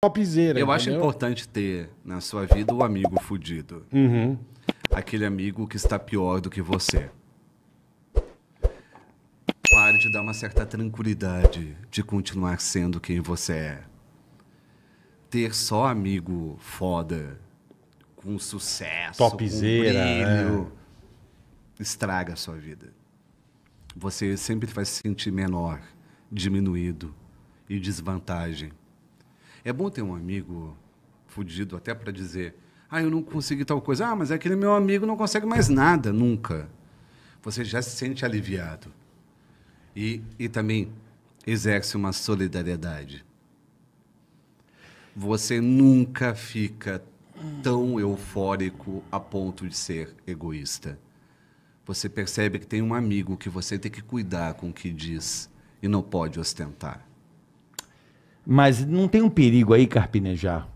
topzera. Eu acho importante ter na sua vida o um amigo fudido. Uhum. Aquele amigo que está pior do que você. Pare de dar uma certa tranquilidade de continuar sendo quem você é. Ter só amigo foda, com sucesso, topzera, com brilho, é. estraga a sua vida. Você sempre vai se sentir menor, diminuído e desvantagem. É bom ter um amigo fudido até para dizer, ah, eu não consegui tal coisa. Ah, mas aquele é é meu amigo não consegue mais nada, nunca. Você já se sente aliviado. E, e também exerce uma solidariedade. Você nunca fica tão eufórico a ponto de ser egoísta. Você percebe que tem um amigo que você tem que cuidar com o que diz e não pode ostentar. Mas não tem um perigo aí, Carpinejar?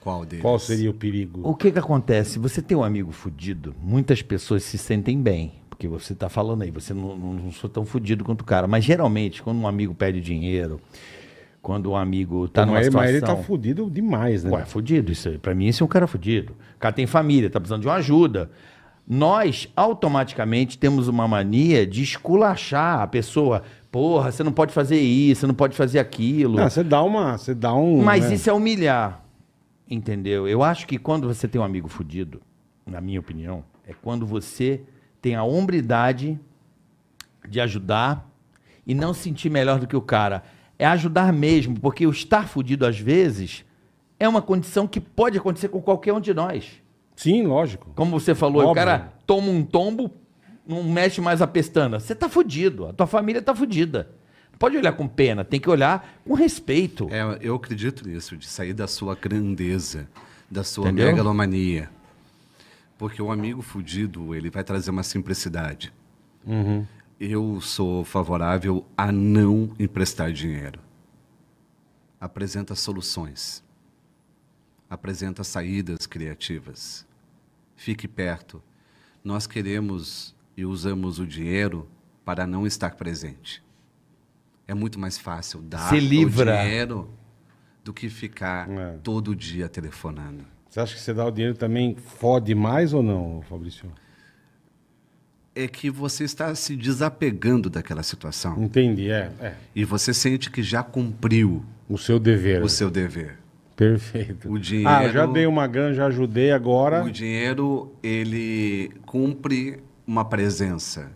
Qual deles? Qual seria o perigo? O que que acontece? Você tem um amigo fudido, muitas pessoas se sentem bem. Porque você está falando aí, você não, não, não sou tão fudido quanto o cara. Mas geralmente, quando um amigo pede dinheiro, quando um amigo está numa situação... Mas ele tá fudido demais, né? Ué, fudido. Isso, pra mim, isso é um cara fudido. O cara tem família, tá precisando de uma ajuda nós automaticamente temos uma mania de esculachar a pessoa Porra, você não pode fazer isso, você não pode fazer aquilo. Não, você dá uma. Você dá um. Mas né? isso é humilhar. Entendeu? Eu acho que quando você tem um amigo fudido, na minha opinião, é quando você tem a hombridade de ajudar e não sentir melhor do que o cara. É ajudar mesmo, porque o estar fudido às vezes é uma condição que pode acontecer com qualquer um de nós. Sim, lógico. Como você falou, Óbvio. o cara toma um tombo, não mexe mais a pestana, você tá fudido, a tua família tá fudida. Não pode olhar com pena, tem que olhar com respeito. É, eu acredito nisso, de sair da sua grandeza, da sua Entendeu? megalomania. Porque o amigo fudido, ele vai trazer uma simplicidade. Uhum. Eu sou favorável a não emprestar dinheiro. Apresenta soluções. Apresenta saídas criativas. Fique perto. Nós queremos e usamos o dinheiro para não estar presente. É muito mais fácil dar o dinheiro do que ficar é. todo dia telefonando. Você acha que você dá o dinheiro também fode mais ou não, Fabrício? É que você está se desapegando daquela situação. Entendi, é, é. E você sente que já cumpriu o seu dever. O seu dever. Perfeito. O dinheiro. Ah, já dei uma grana, já ajudei agora. O dinheiro ele cumpre uma presença.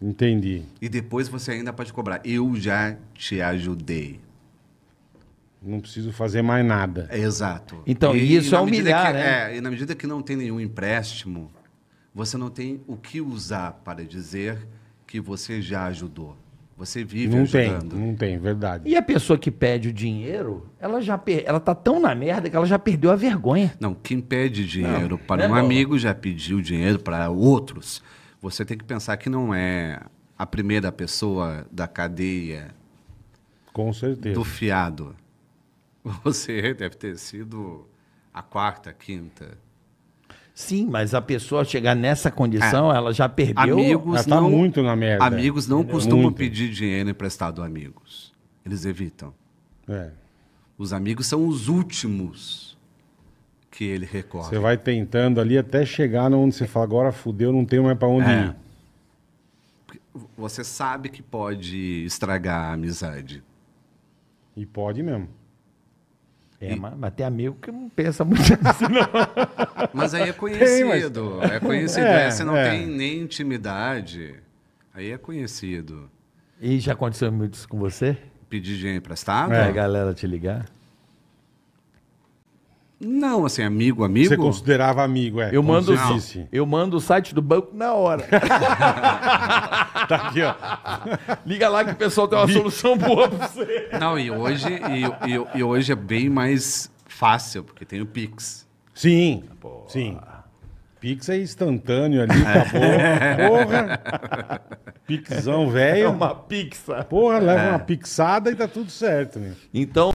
Entendi. E depois você ainda pode cobrar. Eu já te ajudei. Não preciso fazer mais nada. É, exato. Então, e, isso e é humilhar, que, né? É, e na medida que não tem nenhum empréstimo, você não tem o que usar para dizer que você já ajudou. Você vive não ajudando. Tem, não tem, verdade. E a pessoa que pede o dinheiro, ela já per... ela tá tão na merda que ela já perdeu a vergonha. Não, quem pede dinheiro não, para não é um é amigo já pediu dinheiro para outros. Você tem que pensar que não é a primeira pessoa da cadeia. Com certeza. Do fiado. Você deve ter sido a quarta, quinta. Sim, mas a pessoa chegar nessa condição, é. ela já perdeu. Amigos ela tá não, muito na merda. Amigos não entendeu? costumam muito. pedir dinheiro emprestado a amigos. Eles evitam. É. Os amigos são os últimos que ele recorre. Você vai tentando ali até chegar onde você fala, agora fudeu, não tenho mais para onde é. ir. Você sabe que pode estragar a amizade. E pode mesmo. É, e... mas, tem amigo que não pensa muito assim, não. Mas aí é conhecido. Tem, mas... É conhecido. É, é, Você não é. tem nem intimidade. Aí é conhecido. E já aconteceu muito isso com você? Pedir dinheiro emprestado? É, a galera te ligar? Não, assim, amigo, amigo. Você considerava amigo, é. Eu mando, disse. eu mando o site do banco na hora. Tá aqui, ó. Liga lá que o pessoal tem uma solução boa pra você. Não, e hoje, e, e, e hoje é bem mais fácil, porque tem o Pix. Sim, sim. Pix é instantâneo ali, é. acabou. Porra! Pixão é velho. É uma pixa. Porra, leva é. uma pixada e tá tudo certo, meu. Então.